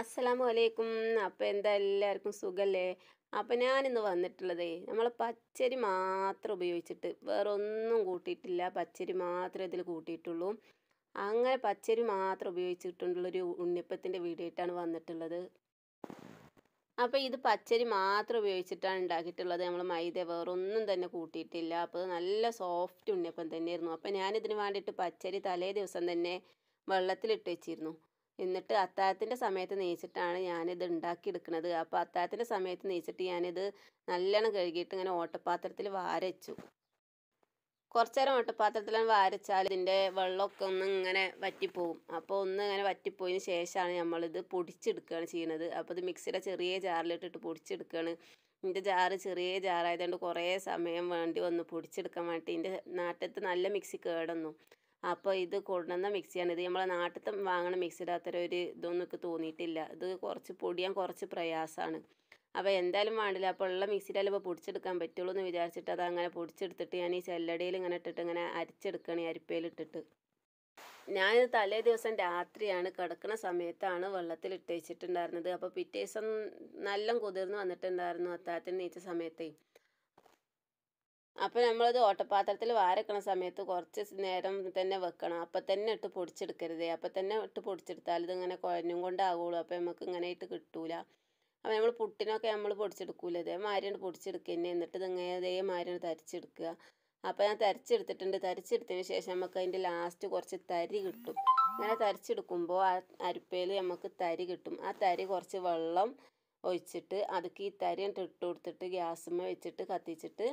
അസ്സലാമു അലൈക്കും അപ്പോൾ എന്താ എല്ലാവർക്കും സുഖല്ലേ അപ്പോൾ ഞാനിന്ന് വന്നിട്ടുള്ളത് നമ്മൾ പച്ചരി മാത്രം ഉപയോഗിച്ചിട്ട് വേറെ ഒന്നും കൂട്ടിയിട്ടില്ല പച്ചരി മാത്രമേ ഇതിൽ കൂട്ടിയിട്ടുള്ളൂ അങ്ങനെ പച്ചരി മാത്രം ഉപയോഗിച്ചിട്ടുള്ളൊരു ഉണ്ണിപ്പത്തിൻ്റെ വീടായിട്ടാണ് വന്നിട്ടുള്ളത് അപ്പോൾ ഇത് പച്ചരി മാത്രം ഉപയോഗിച്ചിട്ടാണ് ഉണ്ടാക്കിയിട്ടുള്ളത് നമ്മൾ മൈദ വേറൊന്നും തന്നെ കൂട്ടിയിട്ടില്ല അപ്പോൾ നല്ല സോഫ്റ്റ് ഉണ്ണിയപ്പം തന്നെയായിരുന്നു അപ്പോൾ ഞാനിതിന് വേണ്ടിയിട്ട് പച്ചരി തലേ ദിവസം തന്നെ വെള്ളത്തിലിട്ട് വെച്ചിരുന്നു എന്നിട്ട് അത്താഴത്തിൻ്റെ സമയത്ത് നെയ്ച്ചിട്ടാണ് ഞാനിത് ഉണ്ടാക്കിയെടുക്കുന്നത് അപ്പോൾ അത്താഴത്തിൻ്റെ സമയത്ത് നെയ്ച്ചിട്ട് ഞാനിത് നല്ലോണം കഴുകിയിട്ട് ഇങ്ങനെ ഓട്ടപാത്രത്തിൽ വാരച്ചു കുറച്ച് നേരം ഓട്ടപാത്രത്തിൽ വാരച്ചാൽ ഇതിൻ്റെ വെള്ളമൊക്കെ ഒന്ന് ഇങ്ങനെ വറ്റിപ്പോവും അപ്പോൾ ഒന്ന് ഇങ്ങനെ വറ്റിപ്പോയതിന് ശേഷമാണ് നമ്മളിത് പൊടിച്ചെടുക്കുകയാണ് ചെയ്യുന്നത് അപ്പോൾ ഇത് മിക്സിയുടെ ചെറിയ ജാറിലിട്ടിട്ട് പൊടിച്ചെടുക്കുകയാണ് ഇതിൻ്റെ ജാറ് ചെറിയ ജാറായതുകൊണ്ട് കുറേ സമയം വേണ്ടി വന്നു പൊടിച്ചെടുക്കാൻ വേണ്ടി ഇതിൻ്റെ നാട്ടിലത്തെ നല്ല മിക്സി കേടുന്നു അപ്പോൾ ഇത് കൊണ്ടുവന്ന മിക്സിയാണ് ഇത് നമ്മളെ നാട്ടിലത്തെ വാങ്ങണ മിക്സിയുടെ അത്ര ഒരു ഇതൊന്നും എനിക്ക് തോന്നിയിട്ടില്ല ഇത് കുറച്ച് പൊടിയാൻ കുറച്ച് പ്രയാസമാണ് അപ്പോൾ എന്തായാലും വേണ്ടില്ല അപ്പോൾ ഉള്ള മിക്സിയിലല്ല ഇപ്പോൾ പൊടിച്ചെടുക്കാൻ പറ്റുള്ളൂ എന്ന് വിചാരിച്ചിട്ട് അത് അങ്ങനെ പൊടിച്ചെടുത്തിട്ട് ഞാൻ ഈ ചെല്ലടിയിൽ ഇങ്ങനെ ഇട്ടിട്ട് ഇങ്ങനെ അരിച്ചെടുക്കുകയാണ് ഈ അരിപ്പയിലിട്ടിട്ട് ഞാൻ തലേ ദിവസം രാത്രിയാണ് കിടക്കുന്ന സമയത്താണ് വെള്ളത്തിൽ ഇട്ടേച്ചിട്ടുണ്ടായിരുന്നത് അപ്പോൾ പിറ്റേ ദിവസം നല്ല കുതിർന്ന് വന്നിട്ടുണ്ടായിരുന്നു അത്താഴത്തിന് നീച്ച സമയത്തേ അപ്പോൾ നമ്മളത് ഓട്ടപാത്രത്തിൽ വാരക്കണ സമയത്ത് കുറച്ച് നേരം തന്നെ വെക്കണം അപ്പം തന്നെ ഇട്ട് പൊടിച്ചെടുക്കരുത് അപ്പം തന്നെ ഇട്ട് പൊടിച്ചെടുത്താൽ ഇതിങ്ങനെ കുഴഞ്ഞും കൊണ്ടാവുള്ളൂ അപ്പോൾ നമുക്ക് ഇങ്ങനെ ഇട്ട് കിട്ടൂല അപ്പോൾ നമ്മൾ പുട്ടിനൊക്കെ നമ്മൾ പൊടിച്ചെടുക്കൂല ഇതേമാതിരിയാണ് പൊടിച്ചെടുക്കുക തന്നെ എന്നിട്ട് ഇതിങ്ങനെ ഇതേമാതിരിയാണ് തരിച്ചെടുക്കുക അപ്പോൾ ഞാൻ തരിച്ചെടുത്തിട്ടുണ്ട് തരിച്ചെടുത്തതിന് ശേഷം നമുക്ക് അതിൻ്റെ ലാസ്റ്റ് കുറച്ച് തരി കിട്ടും അങ്ങനെ തരിച്ചെടുക്കുമ്പോൾ ആ അരിപ്പയിൽ നമുക്ക് തരി കിട്ടും ആ തരി കുറച്ച് വെള്ളം ഒഴിച്ചിട്ട് അതൊക്കെ ഈ തരി ഇട്ട് കൊടുത്തിട്ട് ഗ്യാസുമ്മ വെച്ചിട്ട് കത്തിച്ചിട്ട്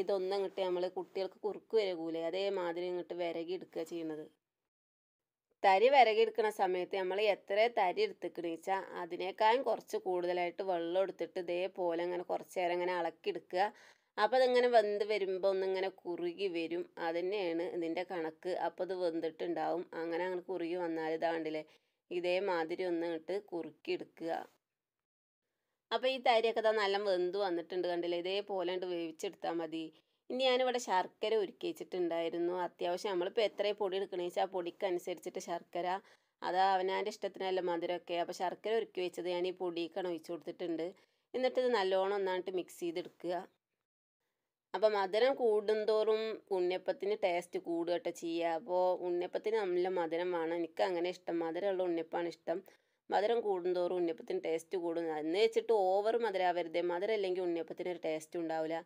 ഇതൊന്നും ഇങ്ങോട്ട് നമ്മൾ കുട്ടികൾക്ക് കുറുക്ക് വരകൂലേ അതേമാതിരി ഇങ്ങോട്ട് വിരകി എടുക്കുക ചെയ്യുന്നത് തരി വിരകി എടുക്കുന്ന സമയത്ത് നമ്മൾ എത്ര തരി എടുത്തിക്കണ വെച്ചാൽ അതിനേക്കാളും കുറച്ച് കൂടുതലായിട്ട് വെള്ളം എടുത്തിട്ട് ഇതേപോലെ അങ്ങനെ കുറച്ച് നേരം ഇങ്ങനെ ഇളക്കി എടുക്കുക അപ്പോൾ അതിങ്ങനെ വെന്ത് വരുമ്പോൾ ഒന്നിങ്ങനെ കുറുകി വരും തന്നെയാണ് ഇതിൻ്റെ കണക്ക് അപ്പോൾ ഇത് വെന്തിട്ടുണ്ടാവും അങ്ങനെ അങ്ങനെ കുറുകി വന്നാൽ ഇതാണ്ടില്ലേ ഇതേമാതിരി ഒന്ന് ഇട്ട് കുറുക്കി എടുക്കുക അപ്പോൾ ഈ തരിയൊക്കെ ഇതാ നല്ല വെന്ത് വന്നിട്ടുണ്ട് കണ്ടില്ലേ ഇതേപോലെ ഉണ്ട് വേവിച്ചെടുത്താൽ മതി ഇനി ഞാനിവിടെ ശർക്കര ഒരുക്കി വെച്ചിട്ടുണ്ടായിരുന്നു അത്യാവശ്യം നമ്മളിപ്പോൾ എത്ര പൊടി എടുക്കണമെന്ന് വെച്ചാൽ ആ പൊടിക്ക് അനുസരിച്ചിട്ട് ശർക്കര അത് അവനാൻ്റെ ഇഷ്ടത്തിനല്ല മധുരമൊക്കെ അപ്പോൾ ശർക്കര ഒരുക്കി വെച്ചത് ഞാൻ ഈ പൊടിക്കാണ് ഒഴിച്ചു കൊടുത്തിട്ടുണ്ട് എന്നിട്ട് ഇത് നല്ലോണം ഒന്നായിട്ട് മിക്സ് ചെയ്തെടുക്കുക അപ്പോൾ മധുരം കൂടുന്തോറും ഉണ്ണിയപ്പത്തിന് ടേസ്റ്റ് കൂടുക ചെയ്യുക അപ്പോൾ ഉണ്ണിയപ്പത്തിന് നല്ല മധുരം വേണം എനിക്ക് അങ്ങനെ ഇഷ്ടം മധുരമുള്ള ഉണ്ണിയപ്പമാണ് ഇഷ്ടം മധുരം കൂടുന്തോറും ഉണ്ണിയപ്പത്തിന് ടേസ്റ്റ് കൂടും എന്ന് വെച്ചിട്ട് ഓവർ മധുരാവരുത് മധുരം അല്ലെങ്കിൽ ഉണ്ണിയപ്പത്തിന് ഒരു ടേസ്റ്റ് ഉണ്ടാവില്ല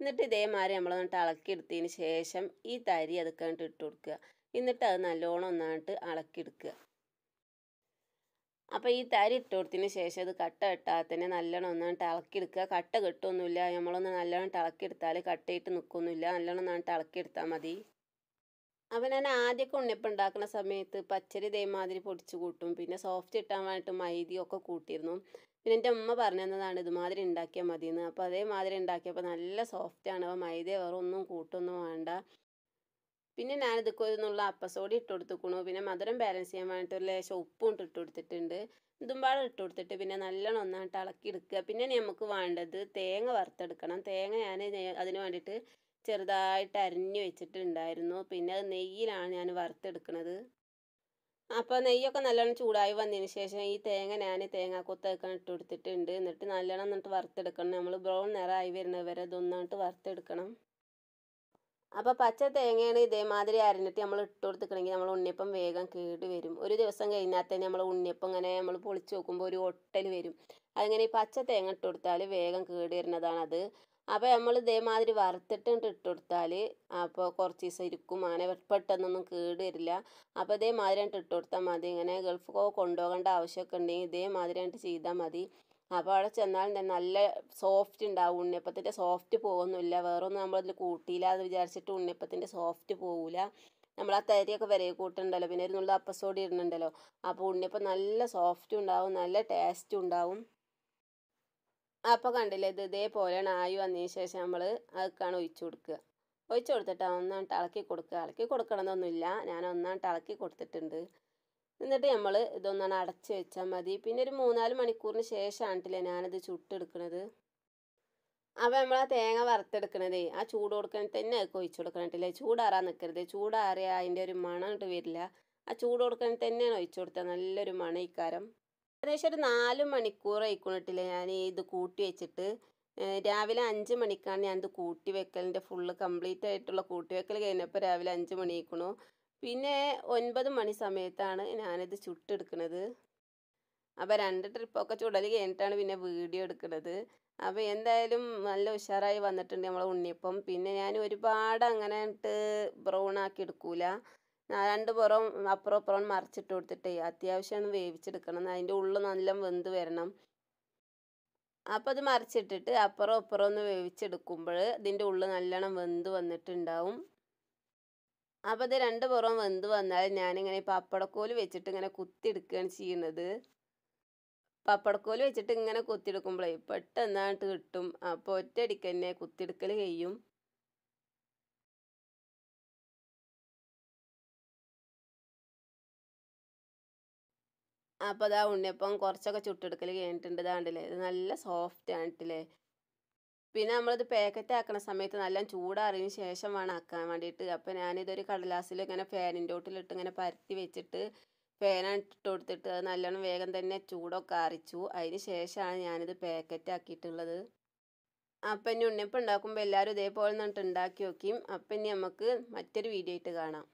എന്നിട്ട് ഇതേമാതിരി നമ്മൾ എന്നിട്ട് ഇളക്കിയെടുത്തതിന് ശേഷം ഈ തരി അതൊക്കെ ഇട്ട് കൊടുക്കുക എന്നിട്ട് അത് നല്ലോണം ഒന്നായിട്ട് ഇളക്കിയെടുക്കുക അപ്പോൾ ഈ തരി ഇട്ട് കൊടുത്തതിന് ശേഷം അത് കട്ട കെട്ടാതെ തന്നെ നല്ലോണം ഒന്നായിട്ട് ഇളക്കിയെടുക്കുക കട്ട കെട്ടൊന്നുമില്ല നമ്മളൊന്ന് നല്ലോണം ഇളക്കിയെടുത്താൽ കട്ടയിട്ട് നിൽക്കൊന്നുമില്ല നല്ലോണം ഒന്നായിട്ട് ഇളക്കിയെടുത്താൽ മതി അവൻ ഞാൻ ആദ്യമൊക്കെ ഉണ്ണിയപ്പം ഉണ്ടാക്കുന്ന സമയത്ത് പച്ചരി ഇതേമാതിരി പൊടിച്ചു കൂട്ടും പിന്നെ സോഫ്റ്റ് ഇട്ടാൻ വേണ്ടിയിട്ട് മൈദിയൊക്കെ കൂട്ടിയിരുന്നു പിന്നെ എൻ്റെ ഉമ്മ പറഞ്ഞു തന്നതാണ് ഇതുമാതിരി ഉണ്ടാക്കിയാൽ എന്ന് അപ്പോൾ അതേമാതിരി ഉണ്ടാക്കിയപ്പോൾ നല്ല ആണ് അപ്പോൾ മൈദ വേറെ ഒന്നും കൂട്ടൊന്നും വേണ്ട പിന്നെ ഞാനിത് കൊരുന്നുള്ള അപ്പസോടി ഇട്ട് കൊടുത്തുക്കണു പിന്നെ മധുരം ബാലൻസ് ചെയ്യാൻ വേണ്ടിയിട്ട് ഒരു ലേശം ഉപ്പും ഇട്ട് കൊടുത്തിട്ടുണ്ട് ഇതുമ്പാടും ഇട്ട് കൊടുത്തിട്ട് പിന്നെ നല്ലോണം ഒന്നായിട്ട് ഇളക്കി എടുക്കുക പിന്നെ നമുക്ക് വേണ്ടത് തേങ്ങ വറുത്തെടുക്കണം തേങ്ങ ഞാൻ അതിന് വേണ്ടിയിട്ട് ചെറുതായിട്ട് അരിഞ്ഞു വെച്ചിട്ടുണ്ടായിരുന്നു പിന്നെ അത് നെയ്യിലാണ് ഞാൻ വറുത്തെടുക്കുന്നത് അപ്പോൾ നെയ്യൊക്കെ നല്ലോണം ചൂടായി വന്നതിന് ശേഷം ഈ തേങ്ങ ഞാൻ തേങ്ങ കൊത്തേക്കാൻ ഇട്ട് കൊടുത്തിട്ടുണ്ട് എന്നിട്ട് നല്ലോണം എന്നിട്ട് വറുത്തെടുക്കണം നമ്മൾ ബ്രൗൺ നിറമായി വരുന്നത് വരെ ഇതൊന്നായിട്ട് വറുത്തെടുക്കണം അപ്പോൾ പച്ച തേങ്ങയാണ് ഇതേമാതിരി അരിഞ്ഞിട്ട് നമ്മൾ ഇട്ട് കൊടുത്തിക്കണമെങ്കിൽ നമ്മൾ ഉണ്ണിയപ്പം വേഗം കേട് വരും ഒരു ദിവസം കഴിഞ്ഞാൽ തന്നെ നമ്മൾ ഉണ്ണിയപ്പം ഇങ്ങനെ നമ്മൾ പൊളിച്ച് നോക്കുമ്പോൾ ഒരു ഒട്ടൽ വരും അതിങ്ങനെ ഈ പച്ച തേങ്ങ ഇട്ട് കൊടുത്താൽ വേഗം കേട് വരുന്നതാണത് അപ്പോൾ നമ്മൾ ഇതേമാതിരി വറുത്തിട്ട് ഇട്ട് കൊടുത്താൽ അപ്പോൾ കുറച്ച് ദിവസം ഇരിക്കും ആന പെട്ടെന്നൊന്നും കേട് വരില്ല അപ്പോൾ ഇതേമാതിരി ആയിട്ട് ഇട്ട് കൊടുത്താൽ മതി ഇങ്ങനെ ഗൾഫിക്കോ കൊണ്ടുപോകേണ്ട ആവശ്യമൊക്കെ ഉണ്ടെങ്കിൽ ഇതേമാതിരി ആയിട്ട് ചെയ്താൽ മതി അപ്പോൾ അവിടെ ചെന്നാൽ നല്ല സോഫ്റ്റ് ഉണ്ടാവും ഉണ്ണിയപ്പത്തിൻ്റെ സോഫ്റ്റ് പോകുന്നില്ല വേറൊന്നും നമ്മളതിൽ കൂട്ടിയില്ല അത് വിചാരിച്ചിട്ട് ഉണ്ണിയപ്പത്തിൻ്റെ സോഫ്റ്റ് പോകില്ല നമ്മൾ ആ തരിയൊക്കെ വരെ കൂട്ടുണ്ടല്ലോ പിന്നെ ഒരു നല്ല അപ്പസോടി ഇടുന്നുണ്ടല്ലോ അപ്പോൾ ഉണ്ണിയപ്പം നല്ല സോഫ്റ്റും ഉണ്ടാവും നല്ല ടേസ്റ്റും ഉണ്ടാവും അപ്പോൾ കണ്ടില്ലേ ഇത് ഇതേപോലെയാണ് ആയു വന്നതിന് ശേഷം നമ്മൾ അതൊക്കെയാണ് ഒഴിച്ചു കൊടുക്കുക ഒഴിച്ചു കൊടുത്തിട്ട് ഒന്നാം ഇളക്കി കൊടുക്കുക ഇളക്കി കൊടുക്കണമെന്നൊന്നുമില്ല ഞാൻ ഒന്നാം ഇളക്കി കൊടുത്തിട്ടുണ്ട് എന്നിട്ട് നമ്മൾ ഇതൊന്നാണ് അടച്ച് വെച്ചാൽ മതി പിന്നെ ഒരു മൂന്നാല് മണിക്കൂറിന് ശേഷമാണിട്ടില്ലേ ഞാനത് ചുട്ടെടുക്കണത് അപ്പോൾ നമ്മൾ ആ തേങ്ങ വറുത്തെടുക്കണതേ ആ ചൂട് കൊടുക്കണത് തന്നെ അത് ഒഴിച്ചു കൊടുക്കണിട്ടില്ലേ ചൂടാറാൻ നിൽക്കരുത് ചൂടാറിയാൽ അതിൻ്റെ ഒരു മണം ഇട്ട് വരില്ല ആ ചൂട് കൊടുക്കണത് തന്നെയാണ് ഒഴിച്ചു കൊടുത്താൽ നല്ലൊരു മണയിക്കാരം ഏകദേശം ഒരു നാല് മണിക്കൂർ ആയിക്കോണിട്ടില്ല ഞാൻ ഇത് കൂട്ടി വെച്ചിട്ട് രാവിലെ അഞ്ച് മണിക്കാണ് ഞാനിത് കൂട്ടി വെക്കലിൻ്റെ ഫുള്ള് കംപ്ലീറ്റ് ആയിട്ടുള്ള കൂട്ടി വെക്കൽ കഴിഞ്ഞപ്പോൾ രാവിലെ അഞ്ച് മണി ആയിക്കണു പിന്നെ ഒൻപത് മണി സമയത്താണ് ഞാനിത് ചുട്ടെടുക്കണത് അപ്പോൾ രണ്ട് ട്രിപ്പൊക്കെ ചുടൽ കഴിഞ്ഞിട്ടാണ് പിന്നെ വീഡിയോ എടുക്കുന്നത് അപ്പോൾ എന്തായാലും നല്ല ഉഷാറായി വന്നിട്ടുണ്ട് നമ്മളെ ഉണ്ണിയപ്പം പിന്നെ ഞാൻ ഒരുപാട് അങ്ങനെ ബ്രൗൺ ആക്കി എടുക്കൂല രണ്ട് പുറം അപ്പുറം അപ്പുറം മറിച്ചിട്ട് കൊടുത്തിട്ട് അത്യാവശ്യമാണ് വേവിച്ചെടുക്കണം അതിൻ്റെ ഉള്ളിൽ നല്ല വെന്ത് വരണം അപ്പോൾ അത് മറിച്ചിട്ടിട്ട് അപ്പുറം അപ്പുറം ഒന്ന് വേവിച്ചെടുക്കുമ്പോൾ ഇതിൻ്റെ ഉള്ളിൽ നല്ലോണം വെന്ത് വന്നിട്ടുണ്ടാവും അപ്പോൾ ഇത് രണ്ട് പുറം വെന്ത് വന്നാൽ ഞാനിങ്ങനെ പപ്പടക്കോല് വെച്ചിട്ട് ഇങ്ങനെ കുത്തിയെടുക്കുകയാണ് ചെയ്യുന്നത് പപ്പടക്കോല് വെച്ചിട്ട് ഇങ്ങനെ കുത്തിയെടുക്കുമ്പോഴേ പെട്ടെന്നായിട്ട് കിട്ടും അപ്പോൾ ഒറ്റയടിക്ക് തന്നെ കുത്തിയെടുക്കൽ കഴിയും അപ്പോൾ അതാ ഉണ്ണിയപ്പം കുറച്ചൊക്കെ ചുട്ടെടുക്കൽ കഴിഞ്ഞിട്ടുണ്ട് ഇതാണ്ടല്ലേ ഇത് നല്ല സോഫ്റ്റ് ആണിട്ടില്ലേ പിന്നെ നമ്മളിത് പാക്കറ്റ് ആക്കുന്ന സമയത്ത് നല്ല ചൂടാറിയതിന് ശേഷം വേണം ആക്കാൻ വേണ്ടിയിട്ട് അപ്പോൾ ഞാനിതൊരു കടലാസിൽ ഇങ്ങനെ ഫാനിൻ്റെ ഓട്ടിലിട്ട് ഇങ്ങനെ പരത്തി വെച്ചിട്ട് ഫാനാണ് ഇട്ട് കൊടുത്തിട്ട് അത് നല്ലോണം വേഗം തന്നെ ചൂടൊക്കെ ആറിച്ചു അതിന് ശേഷമാണ് ഞാനിത് പാക്കറ്റ് ആക്കിയിട്ടുള്ളത് അപ്പം ഇനി ഉണ്ണിയപ്പം ഉണ്ടാക്കുമ്പോൾ എല്ലാവരും ഇതേപോലെ നിന്നിട്ട് ഉണ്ടാക്കി നോക്കിയും അപ്പം ഇനി നമുക്ക് മറ്റൊരു വീഡിയോ ആയിട്ട് കാണാം